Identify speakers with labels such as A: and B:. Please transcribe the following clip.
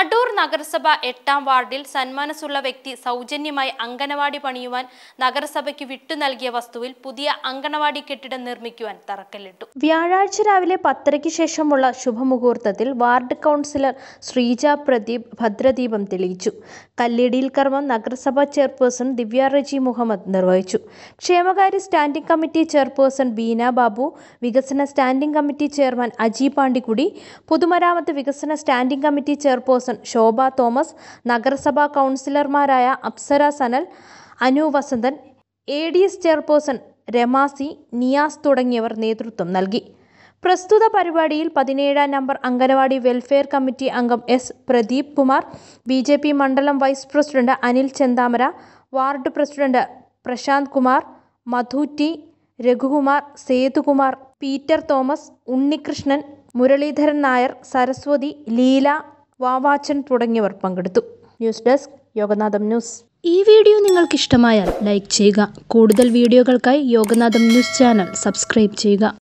A: അടൂർ നഗരസഭ എട്ടാം വാർഡിൽ സന്മനസ്സുള്ള വ്യക്തി സൗജന്യമായി അങ്കണവാടി പണിയുവാൻ നഗരസഭയ്ക്ക് വിട്ടു നൽകിയ വസ്തുവിൽ പുതിയ അങ്കണവാടി കെട്ടിടം നിർമ്മിക്കുവാൻ തറക്കല്ലിട്ടു വ്യാഴാഴ്ച രാവിലെ പത്തരയ്ക്ക് ശേഷമുള്ള ശുഭമുഹൂർത്തത്തിൽ വാർഡ് കൗൺസിലർ ശ്രീജ പ്രദീപ് ഭദ്രദീപം തെളിയിച്ചു കല്ലിടിയിൽ കർമ്മം നഗരസഭ ചെയർപേഴ്സൺ ദിവ്യ റജി മുഹമ്മദ് നിർവഹിച്ചു ക്ഷേമകാര്യ standing committee chairperson Beena Babu വികസന standing committee chairman Aji Pandikkudi പൊതുമരാമത്ത് വികസന standing committee chairperson Shobha Thomas നഗരസഭാ കൗൺസിലർമാരായ Apsara Sanal Anu Vasanthan A D S chairperson Ramasi Niyas തുടങ്ങിയവർ നേതൃത്വം നൽകി പ്രസ്തുത പരിപാടിയിൽ പതിനേഴാം നമ്പർ അംഗനവാടി വെൽഫെയർ കമ്മിറ്റി അംഗം S Pradeep Kumar B J P മണ്ഡലം vice president Anil Chenthamara ward president Prasanth Kumar Madhu T Raghukumar Sethukumar Peter Thomas Unnikrishnan Muraleedharan Nair Saraswati Leela Vavachan തുടങ്ങിയവർ പങ്കെടുത്തു ന്യൂസ് ഡെസ്ക് യോഗനാഥം ന്യൂസ്
B: ഈ വീഡിയോ നിങ്ങൾക്ക് ഇഷ്ടമായാൽ ലൈക്ക് ചെയ്യുക കൂടുതൽ വീഡിയോകൾക്കായി യോഗനാഥം ന്യൂസ് ചാനൽ സബ്സ്ക്രൈബ് ചെയ്യുക